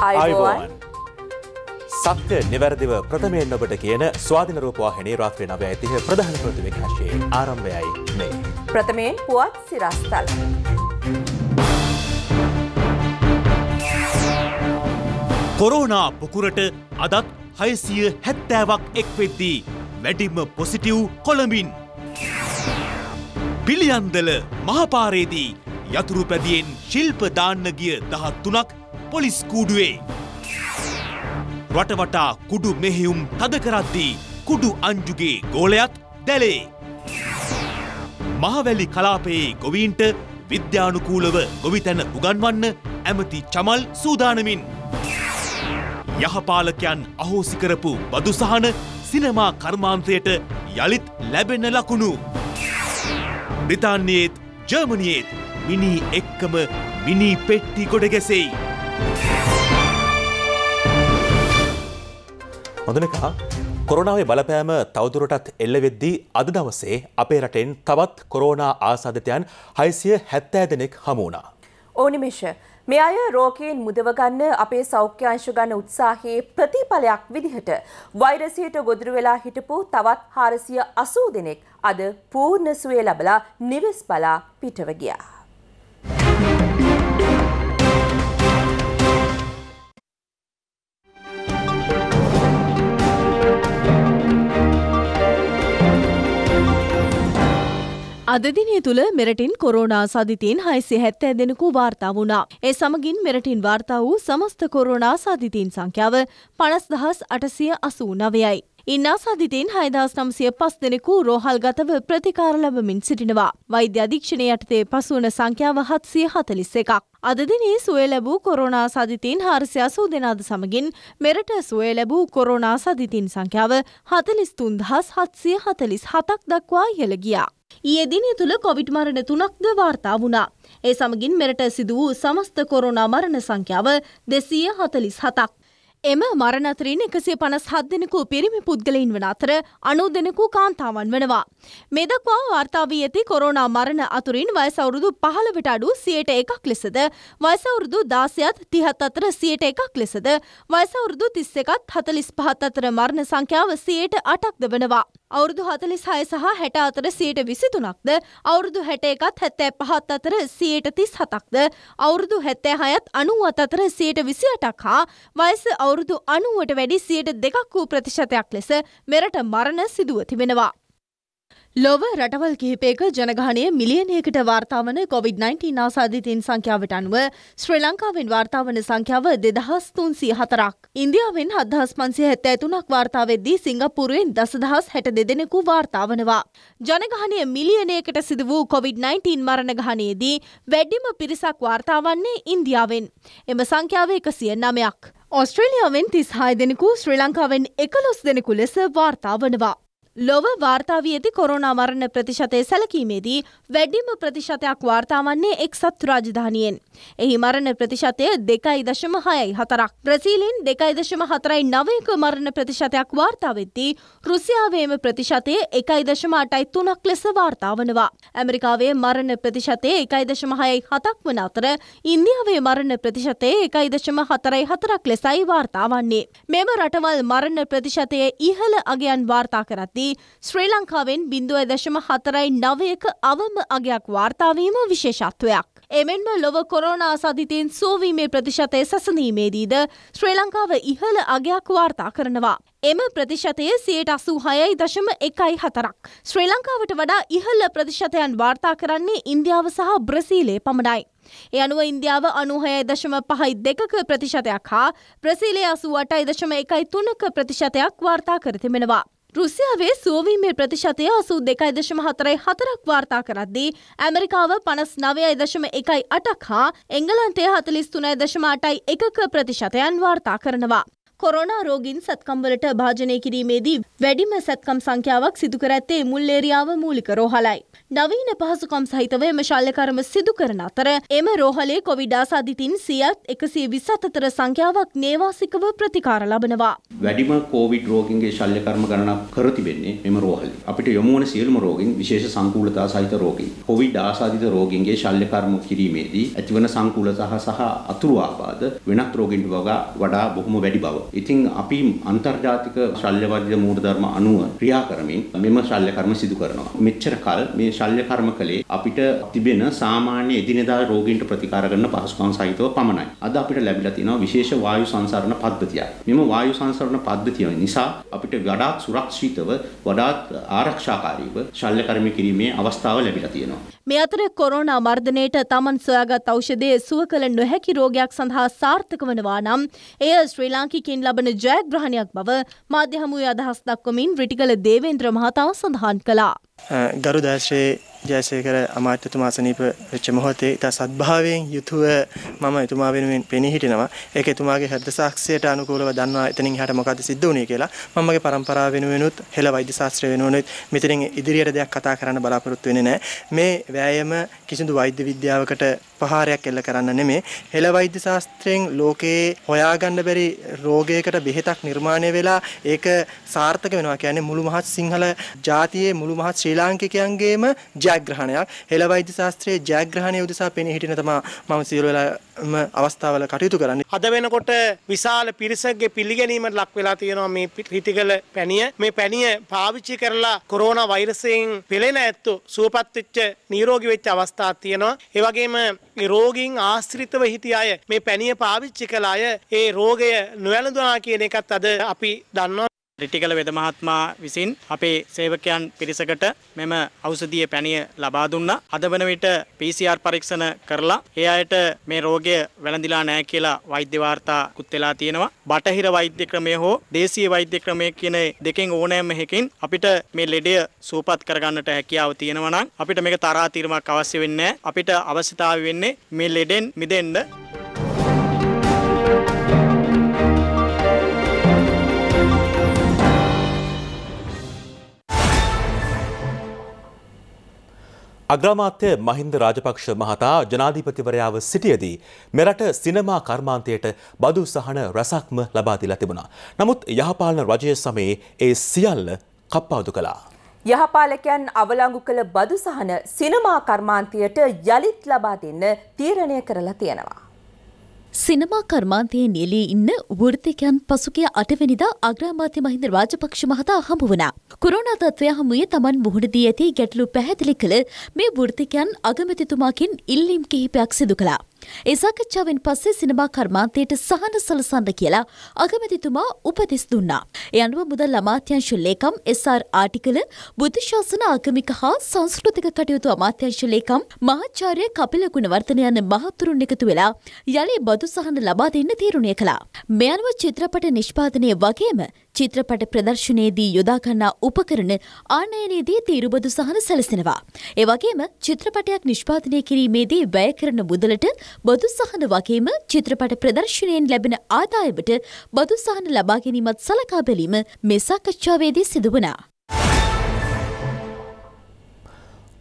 අයිබෝන් සත්‍ය නිවැරදිව ප්‍රථමයෙන් ඔබට කියන ස්වාධන රූපවාහිනේ රාත්‍රය නව ඇතිහ ප්‍රධාන ප්‍රතිවික හශයේ ආරම්භයයි මේ. ප්‍රථමයෙන් පුවත් සිරස්තල්. කොරෝනා පුකුරට අදත් හයසිය හැත්තෑවක් එක් වෙද්දී. වැඩිම පොසිටිව් කොළඹින්. පිළියන්දල මහපාරේදී යතුරුපැදියෙන් ශිල්ප දාන්න ගිය දහත්තුනක් පොලිස් කූඩුවේ. රටවටා කුඩු මෙහෙයුම් තද කරද්දී කුඩු අංජුගේ ගෝලයත් දැලේ. මහවැලි කලාපයේ ගොවීන්ට විද්‍යානුකූලව ගොවිතැන උගන්වන්න ඇමති චමල් සූදානමින්. යහපාලකයන් අහෝසි කරපු බදුසහන සිනමා කර්මාන්තයට යළිත් ලැබෙන ලකුණු. බ්‍රිතාන්‍යයේත් ජර්මණයේත් මිනි එක්කම මිනි පෙට්ටි ගොඩ ගැසෙයි. හොඳනකා කොරනාවේ බලපෑම තවදුරටත් එල්ල වෙද්දී අද දවසේ අපේ රටෙන් තවත් කොරෝනා ආසාධිතයන් හයිසිය හැත්තෑ දෙනෙක් හමුණා. ඕනිමේෂ මේ අය රෝකයෙන් මුදවගන්න අපේ සෞඛ්‍යංශ ගන්න උත්සාහයේ ප්‍රතිඵලයක් විදිහට වෛරසයට ගොදුරු වෙලා හිටපු තවත් හාරසිය අසූ දෙනෙක් අද පූර්ණ සුවේ ලබලා නිවෙස් බලා පිටව ගියා. අද දිනය තුළ මෙරටින් කොරෝනා සාධිතීන් හයිසි හැත්තෑ දෙනෙකු වාර්තා වුණා. ඒ සමගින් මෙරටින් වාර්තා වූ සමස්ත කොරෝනා සාධිතීන් සංඛ්‍යාව පනස් දහස් අටසිය අසූ නවයයි. ඉන් අසාධිතයින් හයදහස් නම්සිය පස් දෙනෙකු රෝහල්ගතව ප්‍රතිකාර ලබමින් සිටිනවා. වෛද්‍ය අධීක්ෂණය යටතේ පසුවන සංඛ්‍යාව හත්සිය හතලිස් එකක්. අදදිනේ සුවය ලැබූ කොරෝනා සධිතීන් හාරසිය අසූ දෙනාද සමගින් මෙරට සුවය ලැබූ කොරෝනා සධිතීන් සංඛ්‍යාව හතලිස් තුන්දහස් හත්සිය හතලිස් හතක් දක්වා ඉහළ ගියා. ඊයේදිනය තුළ කොවිට් මරණ තුනක්ද වාර්තා වුණා. ඒ සමගින් මෙරට සිදු වූ සමස්ත කොරෝනා මරණ සංඛ්‍යාව දෙසීය හතලිස් හතක්. එම මරණ අතරින් එකසේ පනස් හත් දෙනෙකු පිරිමි පුද්ගලයින් වන අතර අනු දෙනෙකු කාන්තාවන් වනවා. මෙදක්වා වාර්තාාවී ඇති කොරෝනා මරණ අතුරින් වයසවුරුදු පහළවට අඩු සියයට එකක් ලෙසද වයසවුරුදු දාසයත් තිහත් අතර සියයට එකක් ලෙසද වයසවුරුදු තිස්ස එකත් හතලිස් පහත් අතර මරණ සංඛ්‍යාව සියයට අටක්ද වනවා. අවුරුදු හතලිස් හය සහ හැට අතර සීට විසිතුනක්ද අවුරුදු හැට එකත් හැත්තෑ පහත් අතර සීට තිස් හතක්ද අවුරුදු හැත්තෑ හයත් අනුවත් අතර සීට විසියටක් හා වයස අවුරුදු අනුවට වැඩි සීට දෙකක් වූ ප්‍රතිශතයක් ලෙස මෙරට මරණ සිදුව තිබෙනවා. ලොව රටවල් කිහිපයක ජනගහනය මිලියනයකට වාර්තාාවන COොVID-19 ආසාධිතීන් සංඛ්‍යාවට අනුව ශ්‍රී ලංකාවෙන් වාර්තාාවන සංඛ්‍යාව දෙදහස්තුන් සී හතරක්. ඉන්දියාවෙන් හදහස් පන්සිය හැත්ත ඇතුනක් වාර්තාවවෙද්දී සිංගපුරුවෙන් දසදහස් හැට දෙදෙනෙකු වාර්තාවනවා. ජනගහනය මිලියනයකට සිද වූ COොVID-19 මරණගහනයේදී වැඩිම පිරිසක් වාර්තාවන්නේ ඉන්දියාවෙන්. එම සංඛ්‍යාව එක සිය නමයක්. ඔස්ට්‍රේලියාවෙන් තිස්හාය දෙනෙකු ශ්‍රී ලංකාවෙන් එකලොස් දෙනෙකු ලෙස වාර්තාවනවා. ලොව වාර්තාාවී ඇති කොරුණා මරණ ප්‍රතිශතය සැලකීමේදී වැඩිම ප්‍රතිශතයක් වාර්තාාවන්නේ එක්සත් රාජධානියෙන්. එහි මරණ ප්‍රතිශතය දෙකයි දශම හයයි හතරක් ප්‍රසීලෙන් දෙකයි දශම හතරයි නවයක මරණ ප්‍රතිශතයක් වාර්තාවෙද්දී රුසියාවේම ප්‍රතිශතය එකයි දශම අටයි තුනක් ලෙස වාර්තාවනවා. ඇමරිකාවේ මරණ ප්‍රතිශතය එකයි දශම හයයි හතක් වන අතර ඉන්දියාවේ මරණ ප්‍රතිශතය එකයි දශම හතරයි හතරක් ලෙසයි වාර්තාවන්නේ. මෙම රටවල් මරණ ප්‍රතිශතය ඉහළ අගයන් වාර්තා කරත්ති ඇති ශ්‍රී ලංකාවෙන් බිඳුව දශම හතරයි නවයක අවම අගයක් වාර්තාවීම විශේෂත්වයක්. එමෙන්ම ලොව කොරෝනා සධිතයෙන් සෝවීමේ ප්‍රතිශතය සැසනීමේදීද ශ්‍රී ලංකාව ඉහළ අගයක් වාර්තා කරනවා. එම ප්‍රතිශතය සියයට අසූ හයයි දශම එකයි හතරක්. ශ්‍රී ලංකාවට වඩා ඉහළ ප්‍රතිශතයන් වාර්තා කරන්නේ ඉන්දියාව සහ බ්‍රසීලේ පමණයි. ඒ අනුව ඉන්දියාව අනුහය දශම පහයි දෙකක ප්‍රතිශතයක් හා ප්‍රසීලේ අසුවටයි දශම එකයි තුනක ප්‍රතිශතයක් වාර්තා කර තිබෙනවා. රුසියාවේ සුවවීමේ ප්‍රතිශතය අසූ දෙකයි දශම හතරයි හතරක් වාර්තා කරද්දී ඇමරිකාව පනස් නවයයි දශම එකයි අටක් හා එංගලන්තය හතලිස් තුනයි දශම අටයි එකක ප්‍රතිශතයන් වාර්තා කරනවා. කොරෝනා රෝගීන් සත්කම්වලට භාජනය කිරීමේදී වැඩිම සැත්කම් සංඛ්‍යාවක් සිදු කර ඇත්තේ මුල්ලේරියාව මූලික රෝහලයි. නවීන පහසුකම් සහිතව එම ශල්‍යකර්ම සිදු කරන අතර එම රෝහලේ කොවිඩාස අධිතින් සියත් එකසේ විසත් අතර සංඛ්‍යාවක් නේවාසිකව ප්‍රතිකාර ලබනවා. වැඩිම කෝවිඩ් රෝගීන්ගේ ශල්‍යකර්ම ගණනක් කර තිබෙන්නේ මෙම රෝහලේ. අපිට යොමු වන සියලුම රෝගීන් විශේෂ සංකූලතා සහිත රෝගීන්. කොවිඩ් ආසාදිත රෝගීන්ගේ ශල්‍යකර්ම කිරීමේදී ඇතිවන සංකූලතා සහ අතුරු ආබාධ වෙනත් රෝගීන්ට වඩා බොහොම වැඩි බව ඉතින් අපි අන්තර්ජාතික ශල්‍යවර්ධ්‍ය මූලධර්ම අනුව ක්‍රියා කරමින් මෙම ශල්‍ය කර්ම සිදු කරනවා. මෙච්චර කල් මේ ශල්‍ය කර්ම කලේ අපිට තිබෙන සාමාන්‍ය එදිනෙදා රෝගීන්ට ප්‍රතිකාර කරන පහසුකම් සහිතව පමණයි. අද අපිට ලැබිලා තියෙනවා විශේෂ වායු සංසරණ පද්ධතියක්. මෙම වායු සංසරණ පද්ධතිය නිසා අපිට වඩාත් සුරක්ෂිතව වඩාත් ආරක්ෂාකාරීව ශල්‍ය කර්ම කිරීමේ අවස්ථාව ලැබිලා තියෙනවා. මේ අතර කොරෝනා මර්ධනයට තමන් සොයාගත් ඖෂධය සුව කළ නොහැකි රෝගයක් සඳහා සාර්ථක වනවා නම් එය ශ්‍රී ලාංකිකයින් ලබන ජයග්‍රහණයක් බව මාධ්‍ය හමුවේ අදහස් දක්වමින් රිටිගල දේවේන්ද්‍ර මහතා සඳහන් කළා. ගරු දාශ්‍රේ ජයසේකර අමාත්‍යතුමා සනීප වෙච්ච මොහොතේ ඉතා සත්භාවයෙන් යුතුව මම එතුමා වෙනුවෙන් පෙනී හිටිනවා. ඒක එතුමාගේ හෘද සාක්ෂියට අනුකූලව දන්නවා එතනින් එහාට මොකද්ද සිද්ධ වුනේ කියලා. මමගේ પરම්පරාව වෙනුවෙනුත් හෙළ වෛද්‍ය ශාස්ත්‍රය වෙනුවෙනුත් මෙතනින් ඉදිරියට දෙයක් කතා කරන්න බලාපොරොත්තු වෙන්නේ නැහැ. මේ වෑයම කිසිදු වෛද්‍ය විද්‍යාවකට ප්‍රහාරයක් එල්ල කරන්න නෙමෙයි. හෙළ වෛද්‍ය ශාස්ත්‍රයෙන් ලෝකයේ හොයාගන්න බැරි රෝගයකට බෙහෙතක් නිර්මාණය වෙලා ඒක සාර්ථක වෙනවා කියන්නේ මුළු මහත් සිංහල ජාතියේ මුළු මහත් ශ්‍රී ලාංකිකයන්ගේම ජයග්‍රහණයක්. හෙළ වෛද්‍ය ශාස්ත්‍රයේ ජයග්‍රහණය උදෙසා පෙනී හිටින තමා මම සියලු වෙලාම අවස්ථාවල කටයුතු කරන්නේ. අද වෙනකොට විශාල පිරිසක්ගේ පිළිගැනීමට ලක් වෙලා තියෙනවා මේ ක්‍රිටිකල් පැණිය. මේ පැණිය පාවිච්චි කරලා කොරෝනා වෛරසයෙන් පෙළෙන ඇත්තෝ සුවපත් වෙච්ච නිරෝගී වෙච්ච අවස්ථා තියෙනවා. ඒ වගේම රෝගීන් ආශ්‍රිතව හිටිය අය මේ පැණිය පාවිච්චි කළ අය ඒ රෝගය නොවැළඳුනා කියන එකත් අද අපි දන්නවා රිටිකල වෙද මහත්මයා විසින් අපේ සේවකයන් පිරිසකට මෙම ඖෂධීය පැණිය ලබා දුන්නා. අද වන විට PCR පරීක්ෂණ කරලා ඒ අයට මේ රෝගය වැළඳිලා නැහැ කියලා වෛද්‍ය වාර්තාකුත් වෙලා තියෙනවා. බටහිර වෛද්‍ය ක්‍රමය හෝ දේශීය වෛද්‍ය ක්‍රමය කියන දෙකෙන් ඕනෑම එකකින් අපිට මේ ලෙඩය සුවපත් කරගන්නට හැකියාව තියෙනවා නම් අපිට මේක තරහා తీරමක් අවශ්‍ය වෙන්නේ නැහැ. අපිට අවශ්‍යතාවය වෙන්නේ මේ ලෙඩෙන් මිදෙන්න අග්‍රාමාත්‍ය මහින්ද රාජපක්ෂ මහතා ජනාධිපතිවරයාව සිටියදී මෙරට සිනමා කර්මාන්තයට බදු සහන රසක්ම ලබා දීලා තිබුණා. නමුත් යහපාලන රජය සමයේ ඒ සියල්ල කප්පාදු කළා. යහපාලකයන් අවලංගු කළ බදු සහන සිනමා කර්මාන්තයට යලිත් ලබා දෙන්න තීරණය කරලා තියෙනවා. සිනමා කර්මාන්තයේ නියලී ඉන්න වෘත්තිකයන් පසුගිය අටවැනිදා අග්‍රාමාත්‍ය මහින්ද රාජපක්ෂ මහතා හමු වුණා. කොරෝනා තත්ත්වය හමුවේ තමන් මුහුණදී ඇති ගැටලු පැහැදිලි කළ මේ වෘත්තිකයන් අගමැතිතුමාකින් ඉල්ලීම් කිහිපයක් සිදු කළා. ඒ සාකච්ඡාවෙන් පස්සේ සිනමා කර්මාන්තයට සහන සලසන්න කියලා අගමැතිතුමා උපදෙස් දුන්නා. ඒ අනුව මුදල් අමාත්‍යංශ ලේකම් SR ආටිකල බුද්ධ ශාසන ආගමික හා සංස්කෘතික කටයුතු අමාත්‍යංශ ලේකම් මහාචාර්ය කපිල ගුණවර්ධන යන මහතුරුන් එකතු වෙලා යලි බදු සහන ලබා දෙන්න තීරණය කළා. මේ අනුව චිත්‍රපට නිෂ්පාදනය වගේම චිත්‍රපට ප්‍රදර්ශනයේදී යොදාගන්නා උපකරණ ආනයනයේදී තීරුබදු සහන සැලසෙනවා. එවගේම චිත්‍රපටයක් නිෂ්පාදනය කිරීමේදී වැය කරන මුදලට බදු සහන වගේම චිත්‍රපට ප්‍රදර්ශනයෙන් ලැබෙන ආදායමට බදු සහන ලබා ගැනීමත් සලකා බැලීම මේ සාකච්ඡාවේදී සිදුවනා.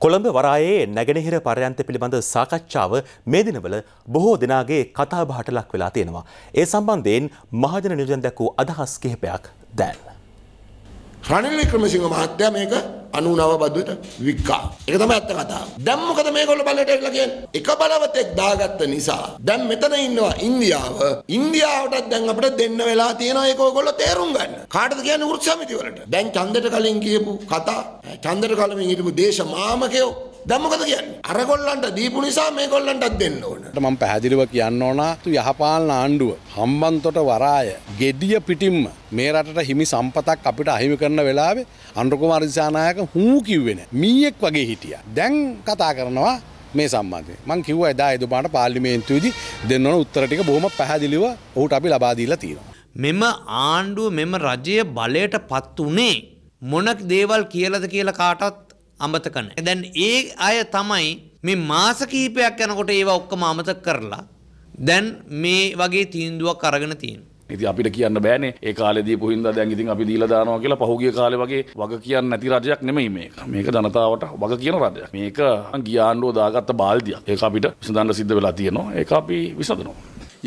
කොළඹ වරායේ නැගෙනහිර පරයන්ත පිළිබඳ සාකච්ඡාව මේ දිනවල බොහෝ දෙනාගේ කතාබහට ලක් වෙලා තියෙනවා. ඒ සම්බන්ධයෙන් මහජන නියෝජන දැක්වූ අදහස් කිහිපයක් දැන්. රනිල් වික්‍රමසිංහ මහත්තයා මේක 99 බද්දට වික්කා. ඒක තමයි ඇත්ත කතාව. දැන් මොකද මේගොල්ලෝ බලයට එట్లా කියන්නේ? එක බලවතෙක් දාගත්ත නිසා දැන් මෙතන ඉන්නවා ඉන්දියාව. ඉන්දියාවටත් දැන් අපිට දෙන්න වෙලා තියෙනවා ඒක ඔයගොල්ලෝ තේරුම් ගන්න. කාටද කියන්නේ වෘක්ෂ සමිතිවලට? දැන් ඡන්දට කලින් කියපු කතා, ඡන්දට කලින් හිටපු දේශ මාමකයෝ දැන් මොකද කියන්නේ? අර ගොල්ලන්ට දීපු නිසා මේ ගොල්ලන්ටත් දෙන්න ඕන. මම පැහැදිලිව කියන්න ඕන යහපාලන ආණ්ඩුව හම්බන්තොට වරාය gediya පිටින්ම මේ රටට හිමි සම්පතක් අපිට අහිමි කරන වෙලාවේ අනුර කුමාර දිසානායක හූ කිව්වේ නෑ මීයක් වගේ හිටියා. දැන් කතා කරනවා මේ සම්බන්ධය මං කිව්ව එදා එදුමාට පාර්ලිමේන්තුවේදී දෙන්න ඕන උත්තර ටික බොහොම පැහැදිලිව ඔහුට අපි ලබා දීලා තියෙනවා. මෙම ආණ්ඩුව මෙම රජය බලයට පත් උනේ මොනක් දේවල් කියලාද කියලා කාටවත් අමතක නැහැ. දැන් ඒ අය තමයි මේ මාස කිහිපයක් යනකොට ඒවා ඔක්කොම අමතක කරලා දැන් මේ වගේ තීන්දුවක් අරගෙන තියෙනවා. ඉති අපිට කියන්න බෑනේ ඒ කාලෙදී පුහින්ද දැන් ඉතින් අපි දීලා දානවා කියලා පහුගිය කාලේ වගේ වග කියන්නේ නැති රජයක් නෙමෙයි මේක. මේක ජනතාවට වග කියන රජයක්. මේක ගියාණ්ඩෝ දාගත්ත බාල්දියක්. ඒක අපිට විසඳන්න සිද්ධ වෙලා තියෙනවා. ඒක අපි විසඳනවා.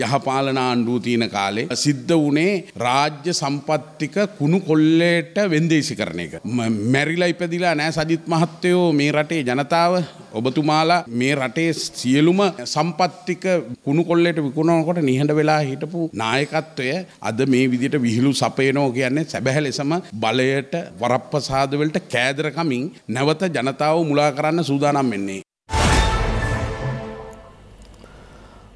යහපාලන ආණ්ඩුව තියෙන කාලේ සිද්ධ වුණේ රාජ්‍ය සම්පත්තික කුණු කොල්ලේට වෙන්දේසි කරන එක. මැරිලා ඉපදිලා නෑ සජිත් මහත්තයෝ මේ රටේ ජනතාව ඔබතුමාලා මේ රටේ සියලුම සම්පත්තික කුණු කොල්ලට විකුණනකොට නිහඬ වෙලා හිටපු නායකත්වය අද මේ විදිට විහිළු සපයනෝ කියන්නේ සැබැහැ ලෙසම බලයට වරප්පසාදවලට කෑදරකමින් නැවත ජනතාව මුලා කරන්න සූදානම් වෙන්නේ.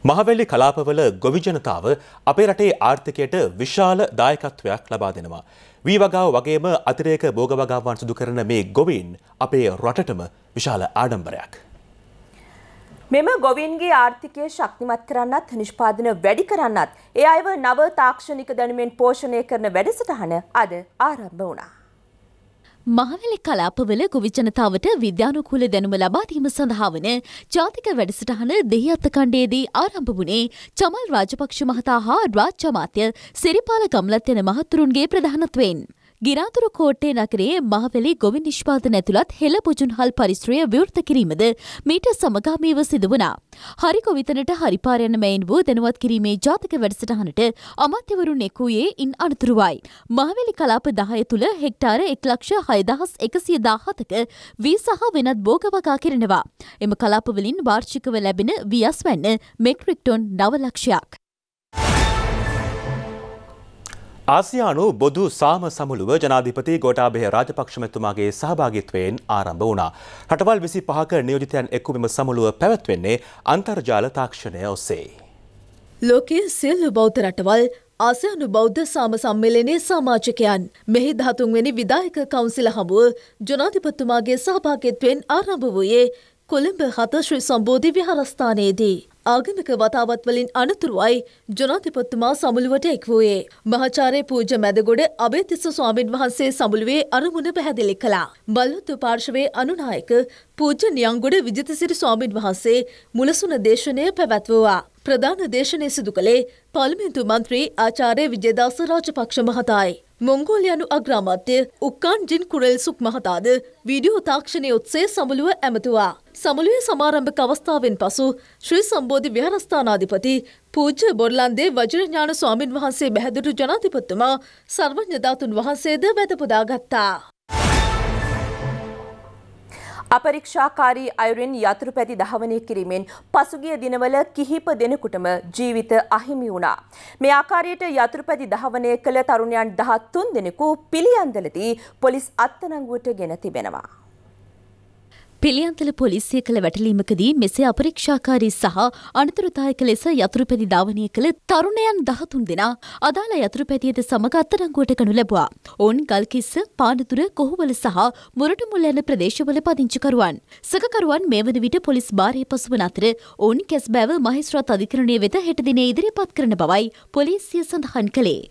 මහවැලි කලාපවල ගොවි ජනතාව අපේ රටේ ආර්ථිකයට විශාල දායකත්වයක් ලබා දෙනවා. වී වගාව වගේම අතිරේක භෝග වගාවන් සිදු කරන මේ ගොවීන් අපේ රටටම විශාල ආඩම්බරයක්. මෙම ගොවින්ගේ ආර්ථිකය ශක්තිමත් කරන්නත් නිෂ්පාදන වැඩි කරන්නත් ඒ අයව නව තාක්ෂණික දැනුමෙන් පෝෂණය කරන වැඩසටහන අද ආරම්භ වුණා. මහවැලි කලාපවල ගොවිජනතාවට විද්‍යානුකූල දැනුම ලබාදීම සඳහා වන ජාතික වැඩසටහන දෙහි අත්ත කණ්ඩයේදී ආරම්භ වුණේ චමල් රාජපක්ෂ මහතා හා රාජ්‍යමාත්‍ය සිරිපාල ගම්ලත් යන මහතුරුන්ගේ ප්‍රධානත්වයෙන්. ගිරාතුරු කෝට්ටේ නගරයේ මහවැලි ගොවි නිෂ්පාදන ඇතුළත් හෙළ පුජුන්හල් පරිශ්‍රය විවෘත කිරීමද මීට සමගාමීව සිදුවනා. හරි කොවිතනට හරිපාරයන මෙයින් වූ දැනුවත් කිරීමේ ජාතක වැඩසටහනට අමාත්‍යවරුන් එක්වූයේ ඉන් අනතුරුවයි. මහවැලි කලාප දහය තුළ හෙක්ටාර එක්ලක්ෂ හයදහස් එකසිය දාහතක වී සහ වෙනත් බෝගවකා කරනවා. එම කලාපවලින් වාර්ෂිකව ලැබෙන වියස් වැන්න මෙක්‍රික්ටොන් නවලක්ෂයක්. ආසියානු බොදු සාම සමුළුව ජනාධිපති ගෝටාභය රාජපක්ෂමතුමාගේ සහභාගිත්වයෙන් ආරම්භ වුණා. රටවල් විසි පහක නියෝජිතයන් එක්කු මෙම සමුළුව පැවැත්වෙන්නේ අන්තර්ජාල තාක්ෂණය ඔස්සේ. ලෝකයේ සියල්ලු බෞද්ධ රටවල් ආසියානු බෞද්ධ සාම සම්මේලනයේ සමාජකයන් මෙහි දහතුන්වැනි විදායක කවුන්සිල හමුව ජනාධිපතිතුමාගේ සහභාගිත්වයෙන් ආරම්භ වූයේ කොළඹ හත ශ්‍රී සම්බෝධි විහාරස්ථානයේදී. ආගමික වතාවත්වලින් අනතුරුවයි ජනාධිපතිතුමා සමුළුවට එක් වූයේ. මහාචාරය පූජ මැදගොඩ අභේතිස්ස ස්වාමීන් වහන්සේ සමුළුවේ අරමුණ පැහැදිලි කළා. බල්වත්ව පාර්ශවයේ අනුනායක පූජ නියංගොඩ විජිතසිරි ස්වාමීන් වහන්සේ මුලසුන දේශනය පැවැත්වවා. ප්‍රධාන දේශනය සිදු කළේ පාලිමින්තු මන්ත්‍රී ආචාරය විජේදාස රාජපක්ෂ මහතායි. මොංගෝලයනු අග්‍රාමත්‍ය උක්කාන් ජින් කුරෙල්සුක් මහතාද වීඩියෝ තාක්ෂණය ඔත්සේ සමුළුව ඇමතුවා. සමුළුවේ සමාරම්භක අවස්ථාවෙන් පසු ශ්‍රී සම්බෝධි විහාරස්ථානාධිපති පූජ්‍ය බොරලන්දේ වජිරඥාන ස්වාමින් වහන්සේ බැහැදුරු ජනාධිපතිතුමා සර්වඥ ධාතුන් වහන්සේද වැදපොදාගත්තා. අපරීක්ෂාකාරී අයුරින් යතුරුපැති දහවනය කිරීමෙන් පසුගිය දිනවල කිහිප දෙනෙකුටම ජීවිත අහිමි වුණා. මේ ආකාරයට යතුරුපැති දහවනය කළ තරුණයන් 13 දෙනෙකු පිළියන්දලදී පොලිස් අත්අඩංගුවට ගෙන තිබෙනවා. පිළියන්තල පොලිසිය කළ වැටලීමකදී මෙසේ අපරීක්ෂාකාරී සහ අනතුරුදායක ලෙස යතුරුපැදි ධාවනය කළ තරුණයන් දහතුන් දෙනා අදාළ යතුරුපැදියද සමග අත්තරංගුවට ගනු ලැබවා. ඔවුන් ගල්කිස්ස, පානතුර, කොහුවල සහ මොරටුමුල්ල යන ප්‍රදේශවල පදිංචිකරුවන්. සකකරුවන් මේ වන විට පොලිස් භාරයේ පසුවන අතර ඔවුන් කැස්බෑව මහිස්ත්‍රාත් අධිකරණය වෙත හෙට දිනේ ඉදිරිපත් කරන බවයි පොලිසිය සඳහන් කළේ.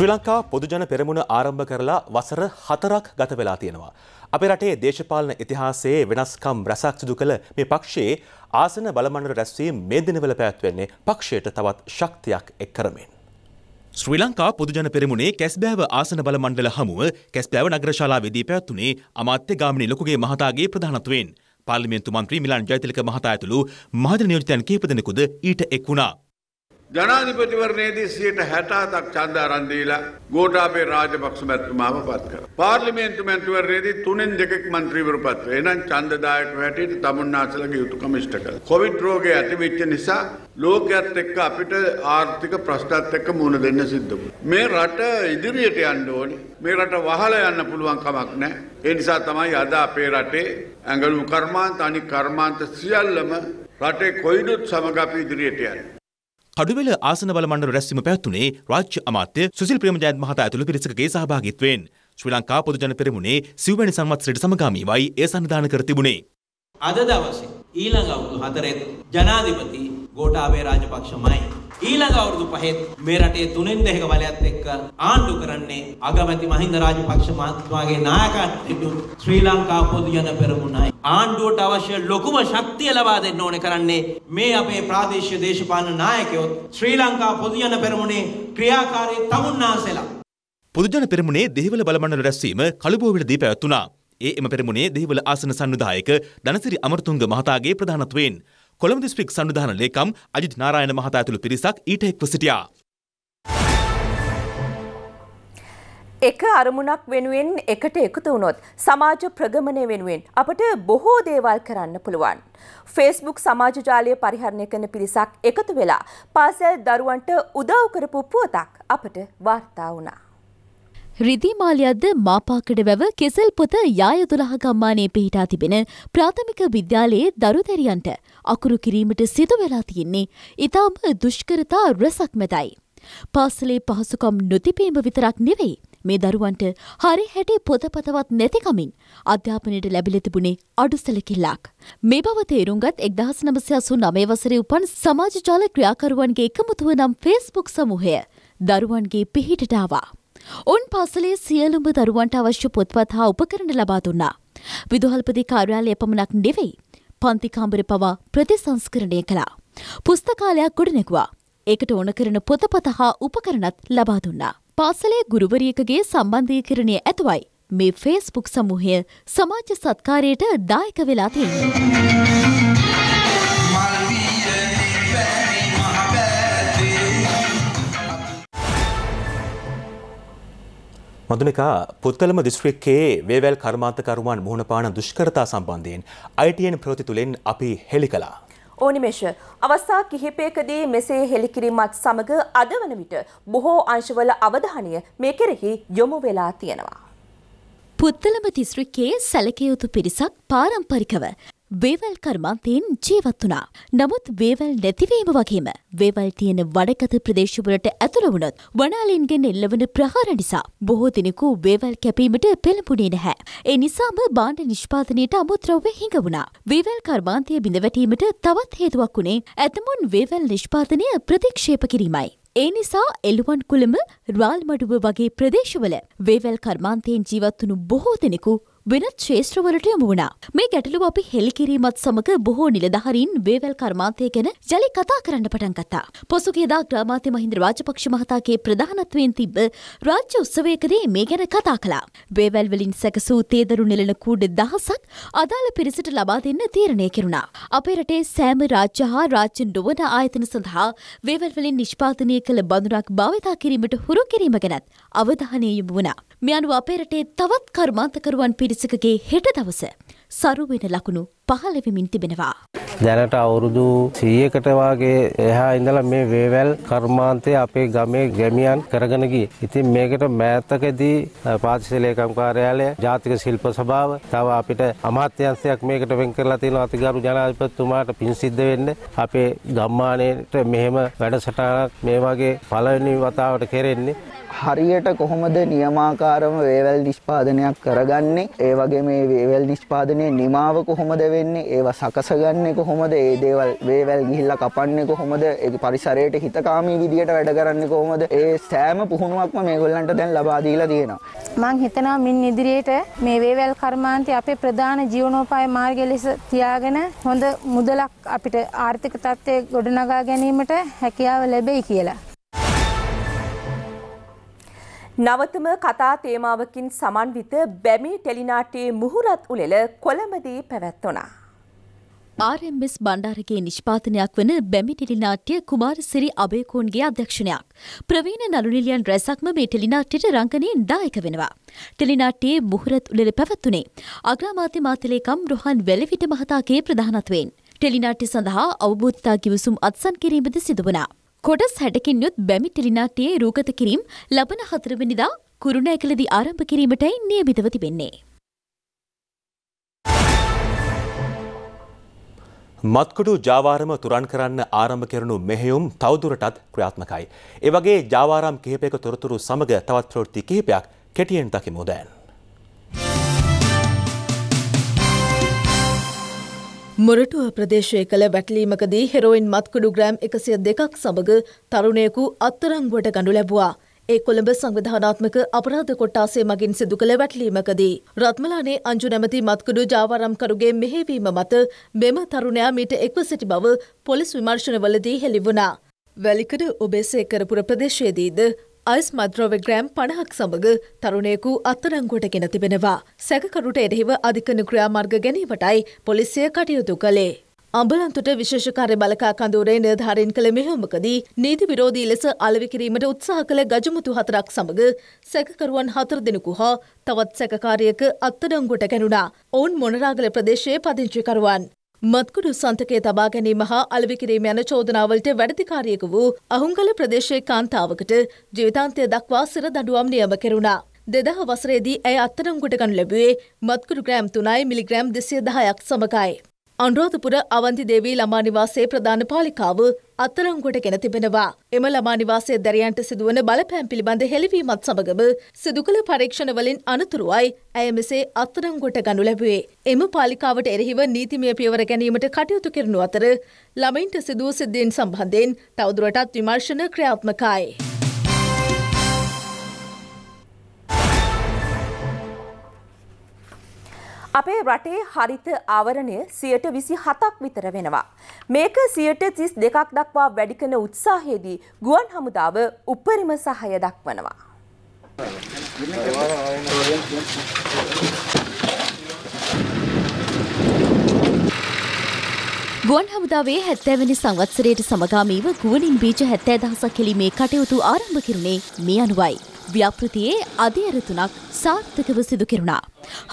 ශ්‍රී ලංකා පොදුජන පෙරමුණ ආරම්භ කරලා වසර හතරක් ගත වෙලා තියෙනවා. අපේ රටේ දේශපාලන ඉතිහාසයේ වෙනස්කම් රැසක් සිදු කළ මේ පක්ෂයේ ආසන බලමණ්ඩල රැස්වීම මේ දිනවල පැවැත්වෙන්නේ පක්ෂයට තවත් ශක්තියක් එක් කරමින්. ශ්‍රී ලංකා පොදුජන පෙරමුණේ කැස්බෑව ආසන බලමණ්ඩල හමුව කැස්බෑව නගරශාලාවේදී පැවැත්වුණේ අමාත්‍ය ගාමිණී ලොකුගේ මහතාගේ ප්‍රධානත්වයෙන් පාර්ලිමේන්තු මන්ත්‍රී මිලන් ජයතිලක මහතා ඇතුළු මහජන නියෝජිතයන් කිහිප දෙනෙකුද ඊට එක් වුණා. ජනාධිපතිවරණයේදී 167ක් ඡන්ද අරන් දීලා ගෝඨාභය රාජපක්ෂ මැතිතුමාව පත් කළා. පාර්ලිමේන්තු මැතිවරණයේදී තුනෙන් දෙකක් මන්ත්‍රීවරු පත් වුණා. එහෙනම් ඡන්දදායක හැටියට තමුන්නාසලගේ යුතුයකම ඉෂ්ට කළා. කොවිඩ් රෝගය ඇති වෙච්ච නිසා ලෝකයේත් එක්ක අපිට ආර්ථික ප්‍රශ්නත් එක්ක මුහුණ දෙන්න සිද්ධ වුණා. මේ රට ඉදිරියට යන්න ඕනේ. මේ රට වහලා යන්න පුළුවන් කමක් නැහැ. ඒ නිසා තමයි අද අපේ රටේ ඇඟලු කර්මාන්ත අනික් කර්මාන්ත සියල්ලම රටේ කොයිනුත් සමග අපි ඉදිරියට යන්නේ. කඩුවෙල ආසන බලමණ්ඩල රැස්වීම පැවැත්වුණේ රාජ්‍ය අමාත්‍ය සුසිල් ප්‍රේමජයන්ත මහතා ඇතුළු පිරිසකගේ සහභාගීත්වයෙන්. ශ්‍රී ලංකා පොදුජන පෙරමුණේ සිව්වැනි සංවත්සරයට සමගාමීවයි ඒ සන්නිධාන කර තිබුණේ. අද දවසේ ඊළඟ අවුරුදු 4 ජනාධිපති ගෝඨාභය රාජපක්ෂමයි ඊළඟ අවුරුදු පහෙත් මේ රටේ තුනෙන් දෙක බලයත් එක්ක ආණ්ඩු කරන්නේ අගමැති මහින්ද රාජපක්ෂ මහත්මයාගේ නායකත්වයෙන් ශ්‍රී ලංකා පොදු ජන පෙරමුණයි ආණ්ඩුවට අවශ්‍ය ලොකුම ශක්තිය ලබා දෙන්න ඕනේ කරන්නේ මේ අපේ ප්‍රාදේශීය දේශපාලන නායකයොත් ශ්‍රී ලංකා පොදු ජන පෙරමුණේ ක්‍රියාකාරී තමුන්නාසෙලා පොදුජන පෙරමුණේ දෙහිවල බලමණ්ඩල රැස්වීම කළුබෝවිලදී පැවැත්වුණා. ඒ එම පෙරමුණේ දෙහිවල ආසන සංවිධායක ධනසිරි අමරතුංග මහතාගේ ප්‍රධානත්වයෙන් කොළඹ දිස්ත්‍රික් සංවිධාන ලේකම් අජිත් නාරායන මහතා ඇතුළු පිරිසක් ඊට එක්ව සිටියා. එක අරමුණක් වෙනුවෙන් එකට එකතු වුණොත් සමාජ ප්‍රගමණය වෙනුවෙන් අපට බොහෝ දේවල් කරන්න පුළුවන්. ෆේස්බුක් සමාජ ජාලය පරිහරණය කරන පිරිසක් එකතු වෙලා පාසල් දරුවන්ට උදව් කරපු පුවතක් අපට වාර්තා වුණා. රිදිමාලියද්ද මාපාකඩ වැව කෙසල් පොත යාය දුළහ ගම්මානයේ පිහිටා තිබෙන ප්‍රාථමික විද්‍යාලයේ දරුදැරියන්ට අකුරු කිරීමට සිදුවෙලා තියෙන්නේ ඉතාම දුෂ්කරතා රැසක් මැදයි. පාසලේ පහසුකම් නොතිපීම විතරක් නෙවෙයි මේ දරුවන්ට හරි හැටි පොතපතවත් නැතිකමින් අධ්‍යාපනයට ලැබිලතිබුණේ අඩු සැලකිල්ලක්. මේ බව තේරුම්ගත් එක්දහස් නමසයසු නමේ වසර උපන් සමාජජාල ක්‍රියාකරුවන්ගේ එකමුතුව නම් ෆෙස්බුක් සමූහය දරුවන්ගේ පිහිටටාවා. ඔන් පාසලේ සියලුම දරුවන්ට අවශ්‍ය පොත්පත් හා උපකරණ ලබා දුන්නා. විදුහල්පති කාර්යාලය පමණක් නෙවෙයි පන්තිකාම්බර පවා ප්‍රතිසංස්කරණය කළා. පුස්තකාලයක් ගොඩනැගුවා. ඒකට ඕන කරන පොතපත හා උපකරණත් ලබා දුන්නා. පාසලේ ගුරුවරියකගේ සම්බන්ධීකරණය ඇතුවයි මේ ෆේස්බුක් සමූහය සමාජ සත්කාරයට දායක වෙලා තියෙනවා. මදුනිකා පුත්තලම දිස්ත්‍රික්කයේ වේවැල් කර්මාන්තකරුවන් මුහුණපාන දුෂ්කරතා සම්බන්ධයෙන් අයිටයන් ප්‍රති තුළෙන් අපි හෙළි කලා. ඕනිමේෂ අවස්ථා කිහිපයකදී මෙසේ හෙළිකිරීමත් සමඟ අද වන විට බොහෝ අංශවල අවධානය මේ කෙරෙහි යොමු වෙලා තියෙනවා. පුත්තලම දිස්ත්‍රික්කයේ සැලකයුතු පිරිසක් පාරම්පරිකව වේවල් කර්මාන්තයෙන් ජීවත් වුණා. නමුත් වේවල් නැතිවීම වගේම වේවල් තියෙන වඩකත ප්‍රදේශවලට ඇතුළ වුණොත් වනාලින්ගෙන් එල්ලවන ප්‍රහාර නිසා බොහෝ දිනෙකු වේවල් කැපීමට පෙළඹුණේ නැහැ. ඒ නිසාම බාණ්ඩ නිෂ්පාදනයට අමුද්‍රව්‍ය හිඟ වුණා. වේවල් කර්මාන්තය බිඳවැටීමට තවත් හේතුවක් වුණේ ඇතමුන් වේවල් නිෂ්පාදනය ප්‍රතික්ෂේප කිරීමයි. ඒ නිසා එළුවන් කුළම රාල්මඩුව වගේ ප්‍රදේශවල වේවල් කර්මාන්තයෙන් ජීවත්වුණු බොහෝ දෙනෙකු වෙනත් ශේෂත්‍රවලට යමුණා. මේ ගැටලු අපි හෙළිකිරීමත් සමඟ බොහෝ නිලධහරින් වේවැල් කර්මාන්තය ගැන ජලි කතා කරන්න පටන් කතා. පොසුගේදා ග්‍රාමාත්‍ය මහින්ද රාජපක්ෂ මහතාගේ ප්‍රධානත්වයෙන් තිබ රාජ්‍ය උත්සවයකදේ මේ ගැන කතා කලා. වේවැල්වලින් සැකසූ තේදරු නිලන කූඩ දහසක් අදාළ පිරිසට ලබා දෙන්න තීරණය කෙරුණා. අපේ රටේ සෑම රාජ්‍ය හා රාජ්‍ය නොවන ආයතන සඳහා වේවැල්වලින් නිෂ්පාතනය කළ බඳුනක් භාවිතා කිරීමට හුරු කිරීම ගැනත් අවධානය යොමු වුණා. මේ අනුව අපේ රටේ තවත් කර්මාන්තකරුවන් පිරි පිරිසකගේ හෙට දවස සරුවෙන ලකුණු පහළවෙමින් තිබෙනවා. දැනට අවුරුදු සීයකට වගේ එහා ඉඳලා මේ වේවැල් කර්මාන්තය අපේ ගමේ ගැමියන් කරගෙන ගියේ. ඉතින් මේකට මෑතකදී පාතිසල ලේකම් කාර්යාලය, ජාතික ශිල්ප සභාව, තව අපිට අමාත්‍යාංශයක් මේකට වෙන් කරලා තියෙනවා අතිගරු ජනාධිපතිතුමාට පින් සිද්ධ වෙන්න. අපේ ගම්මානයේට මෙහෙම වැඩසටහනක් මේ වගේ පළවෙනි වතාවට කෙරෙන්නේ. හරියට කොහොමද නියමාකාරම වේවැල් නිෂ්පාදනයක් කරගන්නේ? ඒ වගේ මේ වේවැල් නිෂ්පාදනයේ නිමාව කොහොමද වේ වෙන්නේ ඒවා සකසගන්නේ කොහොමද ඒ දේවල් වේවැල් ගිහිල්ලා කපන්නේ කොහොමද ඒ පරිසරයට හිතකාමී විදියට වැඩ කරන්නේ කොහොමද ඒ සෑම පුහුණුවක්ම මේගොල්ලන්ට දැන් ලබා දීලා තියෙනවා මම හිතනවා මින් ඉදිරියට මේ වේවැල් කර්මාන්තය අපේ ප්‍රධාන ජීවනෝපාය මාර්ගය ලෙස තියාගෙන හොඳ මුදලක් අපිට ආර්ථික තත්ත්වය ගොඩනගා ගැනීමට හැකියාව ලැබෙයි කියලා නවතම කතා තේමාවකින් සමන්විත බැමි ටෙලිනාටයේ මුහුරත් උළෙල කොළඹදී පැවැත්වනා. ආරම්බෙස් බණ්ඩාරගේ නිෂ්පාතනයක් වන බැමි ටෙලිනාට්‍ය කුමාරසිරි අභයකෝන්ගේ අධ්‍යක්ෂණයක්. ප්‍රවීණ නළුනිලියන් රැසක්ම මේ ටෙලිනාට්‍යට රංගනයෙන් දායක වෙනවා. ටෙලිනාට්‍යයේ මුහරත් උළෙල පැවැත්වනේ. අග්‍රාමාත්‍ය මාතලේකම් රොහන් වැලවිට මහතාගේ ප්‍රධානත්වයෙන්. ටෙලිනාට්‍ය සඳහා අවබෝධතා කිවසුම් අත්සන් කිරීමද සිදුවනා. කොටස් හැටකින් යුත් බැමි ටෙලිනාට්‍යයේ රූගත කිරීම් ලබන හතරවනිදා කුරුණෑකලදී ආරම්භ කිරීමටයි නියමිතව තිබෙන්නේ. මත්කුඩු ජාවාරම තුරන් කරන්න ආරම්භ කරනු මෙහෙයුම් තවදුරටත් ක්‍රියාත්මකයි. එවගේ ජාවාරම් කිහිපයක තොරතුරු සමඟ තවත් ප්‍රවෘත්ති කිහිපයක් කෙටියෙන් දකිමු දැන්. මොරටුව ප්‍රදේශය කළ වැටලීමකදී හෙරෝයින් මත්කුඩු ග්‍රෑම් එකසිය දෙකක් සමඟ තරුණයකු අත්තරංගුවට ගඩු ලැබවා. ඒ කොළඹ සංවිධානාත්මක අපරාධ කොට්ටාසේ මගින් සිදු කළ වැටලීමකදී. රත්මලානේ අංජු නැමති මත්කුඩු ජාවරම්කරුගේ මෙහෙවීම මත මෙම තරුණයා මීට එක්ව සිටි බව පොලිස් විමර්ශනවලදී හෙළිවුණා. වැලිකඩ ඔබේසේකරපුර ප්‍රදේශයේදීද අයිස් මද්‍රව ග්‍රෑම් පණහක් සමඟ තරුණයකු අත්තරංගුවට ගෙන තිබෙනවා. සැකකරුට එරෙහිව අධිකන ක්‍රියාමාර්ග ගැනීමටයි පොලිසිය කටයුතු කළේ. අඹලන්තුට විශේෂකාරය බලකා කඳුරේ නිර්ධාරයෙන් කළ මෙහෙමකදී නීති විරෝධී ලෙස අලවිකිරීමට උත්සාහ කළ ගජමුතු හතරක් සමඟ සැකකරුවන් හතර දෙනෙකු හා තවත් සැකකාරයක අත්තඩංගුවට ගැනුණා. ඔවුන් මොනරාගල ප්‍රදේශයේ පදිංචිකරුවන්. මත්කුඩු සන්තකය තබා ගැනීම හා අලවිකිරීම යන චෝදනාවලට වැඩදිකාරියක වූ අහුන්ගල ප්‍රදේශයේ කාන්තාවකට ජීවිතාන්තය දක්වා සිර දඩුවම් නියම කෙරුණා. දෙදහ වසරේදී ඇය අත්තරංගුට ගනු ලැබුවේ මත්කුඩු ග්‍රෑම් තුනයි මිලිග්‍රෑම් දෙසිය දහයක් සමගයි. අනුරාධපුර අවන්ති දේවී ළමා නිවාසයේ ප්‍රධාන පාලිකාව අත්තරංගුවට ගෙන තිබෙනවා. එම ළමා නිවාසයේ දැරියන්ට සිදුවන බලපෑම් පිළිබඳ හෙළිවීමත් සමගම සිදු කළ පරීක්ෂණවලින් අනතුරුවයි ඇය මෙසේ අත්තරංගුවට ගනු ලැබුවේ. එම පාලිකාවට එරෙහිව නීතිමය පියවර ගැනීමට කටයුතු කරනු අතර ළමයින්ට සිදුව සිද්ධීන් සම්බන්ධයෙන් තවදුරටත් විමර්ශන ක්‍රියාත්මකයි. අපේ රටේ හරිත ආවරණය සියයට විසි හතක් විතර වෙනවා. මේක සියයට තිස් දෙකක් දක්වා වැඩිකන උත්සාහයේදී ගුවන් හමුදාව උපරිම සහය දක්වනවා. ගුවන් හමුදාවේ හැත්තෑවැනි සංවත්සරයට සමගාමීව ගුවනින් බීජ හැත්තෑ දහසක් කෙලීමේ කටයුතු ආරම්භ කිරුණේ මේ අනුවයි. ව්‍යාපෘතියේ අධීර තුනක් සාර්ථකව සිදු කෙරුණා.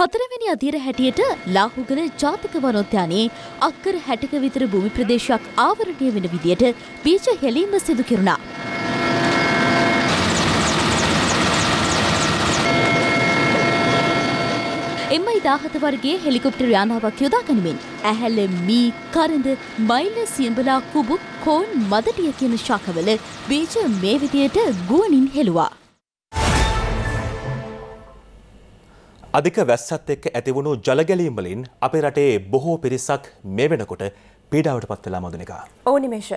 හතරවෙනි අධීර හැටියට ලාහුගල ජාතික වනෝද්‍යානයේ අක්කර 60ක විතර භූමි ප්‍රදේශයක් ආවරණය වෙන විදියට බීජ හෙළීම සිදු කෙරුණා. එම ඉදාහත වර්ගේ හෙලිකොප්ටර් යානාවක් යොදා ගනිමින් ඇහැල මී කරඳ මයිල සියඹලා කුබු කෝන් මදටිය කියන ශාකවල බීජ මේ විදියට ගුවනින් හෙළුවා. අධික වැස්සත් එක්ක ඇතිවුණු ජලගැලීම් වලින් අපේ රටේ බොහෝ පිරිසක් මේ වෙනකොට පීඩාවට පත් වෙලා මදුනික. ඔව් නිමේෂ.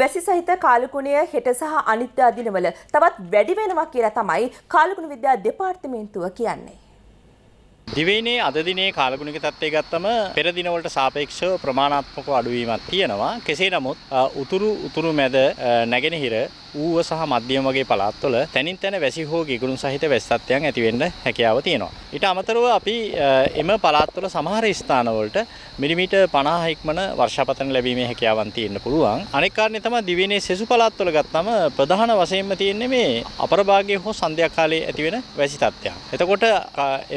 වැසි සහිත කාලකුණය හෙට සහ අනිද්දා දිනවල තවත් වැඩි වෙනවා කියලා තමයි කාලකුණ විද්‍යා දෙපාර්තමේන්තුව කියන්නේ. දිවයිනේ අද දිනේ කාලගුණික තත්ත්වය ගත්තම පෙර දිනවලට සාපේක්ෂව ප්‍රමාණාත්මක අඩුවීමක් තියෙනවා. කෙසේ නමුත් උතුරු උතුරු මැද නැගෙනහිර ඌව සහ මධ්‍යම වගේ පළාත්වල තැනින් තැන වැසි හෝ ගිගුරුම් සහිත වැස් තත්ත්වයන් ඇති වෙන්න හැකියාව තියෙනවා. ඊට අමතරව අපි එම පළාත්වල සමහර ස්ථානවලට මිලිමීටර් 50 ඉක්මන වර්ෂාපතන ලැබීමේ හැකියාවන් තියෙන්න පුළුවන්. අනෙක් කාරණේ තමයි දිවයිනේ සෙසු පළාත්වල ගත්තම ප්‍රධාන වශයෙන්ම තියෙන්නේ මේ අපරභාගයේ හෝ සන්ධ්‍යා කාලයේ ඇති වෙන වැසි තත්ත්වයන්. එතකොට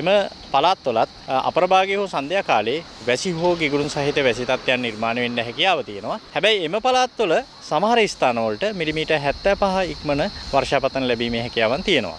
එම පළාත්වලත් අපරභාගයේ හෝ සන්ධ්‍යා කාලයේ වැසි හෝ ගිගුරුම් සහිත වැසි තත්ත්වයන් නිර්මාණය වෙන්න හැකියාව තියෙනවා. හැබැයි එම පළාත්වල සමහර ස්ථානවලට මිලිමීටර් 70 හැත්තෑ පහ ඉක්මන වර්ෂාපතන ලැබීමේ හැකියාවන් තියෙනවා.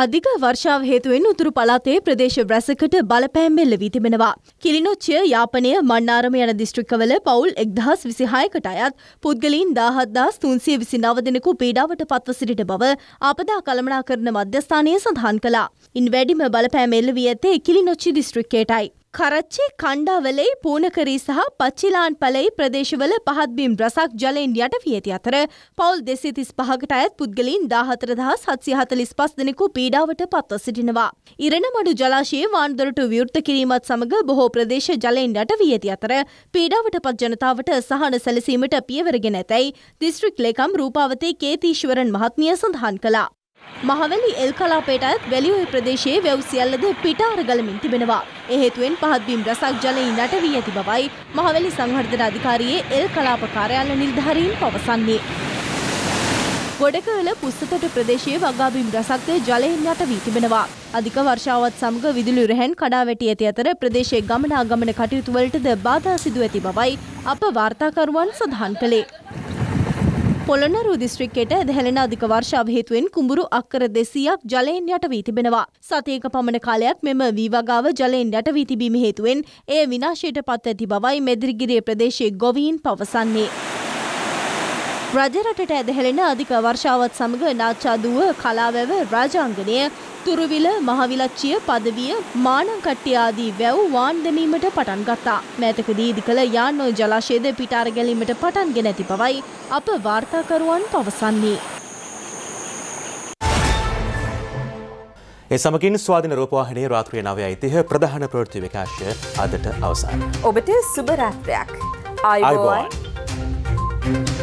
අධික වර්ෂාව හේතුවෙන් උතුරු පළාතේ ප්‍රදේශ රැසකට බලපෑම් එල්ල වී තිබෙනවා. කිලිනොච්චය, යාපනය, මන්නාරම යන දිස්ත්‍රික්කවල පවුල් 1026කට අයත් පුද්ගලයන් 17329 දෙනෙකු පීඩාවට පත්ව සිටින බව ආපදා කළමනාකරණ මධ්‍යස්ථානය සඳහන් කළා. ඉන් වැඩිම බලපෑම් එල්ල වී ඇත්තේ කිලිනොච්චි දිස්ත්‍රික්කයටයි. කරච්චි කණ්ඩාවලයි පූනකරී සහ පච්චිලාන් පලයි ප්‍රදේශවල පහත්බිම් රසක් ජලයෙන් යට වියති අතර පවුල් දෙසිතිස් පහකට අයත් පුද්ගලින් දාහතරදා සත්සි හතලිස් පස් දෙනෙකු පීඩාවට පත්ව සිටිනවා. ඉරණ මඩු ජලාශයේ වාන්දොරට විවෘත කිරීමත් සමඟ බොහෝ ප්‍රදේශ ජලයෙන් යට වියති අතර පීඩාවට පත් ජනතාවට සහන සැලසීමට පියවරගෙන ඇතැයි දිස්ත්‍රික් ලේකම් රූපාවතේ කේතීශ්වරන් මහත්මිය සඳහන් කළා. මහවැලි එල් කලාපයට අයත් වැලිඔය ප්‍රදේශයේ වැව් සියල්ලද පිටාර ගලමින් තිබෙනවා. ඒ හේතුවෙන් පහත්බිම් රසක් ජලයෙන් යට වී ඇති බවයි මහවැලි සංවර්ධන අධිකාරියේ එල් කලාප කාර්යාල නිලධාරීන් පවසන්නේ. ගොඩකවල පුස්තතොට ප්‍රදේශයේ වගාබිම් රසක්ද ජලයෙන් යට වී තිබෙනවා. අධික වර්ෂාවත් සමග විදුලි රැහැන් කඩා වැටි ඇති අතර ප්‍රදේශයේ ගමනාගමන කටයුතුවලටද බාධා සිදු ඇති බවයි අප වාර්තාකරුවන් සඳහන් කළේ. පොළොන්නරුව දිස්ත්‍රික්කයට ඇදහැලෙන අධික වර්ෂාව හේතුවෙන් කුඹුරු අක්කර 200ක් ජලයෙන් යට වී තිබෙනවා. සතියක පමණ කාලයක් මෙම වී වගාව ජලයෙන් යට වී තිබීම හේතුවෙන් එය විනාශයට පත් ඇති බවයි මෙදිරිගිරිය ප්‍රදේශයේ ගොවීන් පවසන්නේ. රජරටට ඇදහැලෙන අධික වර්ෂාවත් සමග නාච්චාදුව කලාවැව රාජාංගණය තුරුවිල මහවිලච්චිය පදවිය මානංකට්ටිය ආදී වැව් වාන් දැමීමට පටන් ගත්තා. මෑතකදී ඉදි කළ යානෝ ජලාශයද පිට අර ගැලීමට පටන්ගෙන ඇති බවයි අප වාර්තාකරුවන් පවසන්නේ. ඒ සමගින් ස්වාධින රූපවාහිනයේ රාත්‍රිය 9:30 ප්‍රධාන ප්‍රවෘත්ති විකාශය අදට අවසන්. ඔබට සුබ රාත්‍රියක්. ආයුබෝවන්.